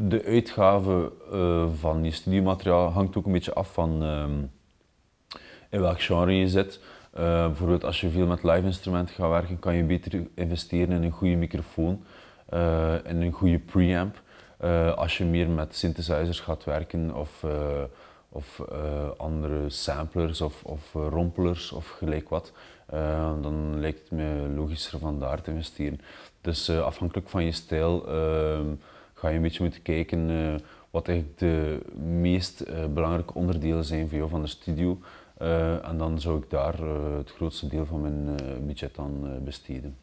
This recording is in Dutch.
de uitgave eh, van je studiemateriaal hangt ook een beetje af van ehm, in welk genre je zit. Eh, bijvoorbeeld als je veel met live instrumenten gaat werken, kan je beter investeren in een goede microfoon en eh, een goede preamp. als je meer met synthesizers gaat werken of, of andere samplers of, of rompelers of gelijk wat, dan lijkt het me logischer daar te investeren. Dus afhankelijk van je stijl ehm, ga je een beetje moeten kijken eh, wat eigenlijk de meest eh, belangrijke onderdelen zijn voor jou van de studio. Eh, en dan zou ik daar het grootste deel van mijn budget aan besteden.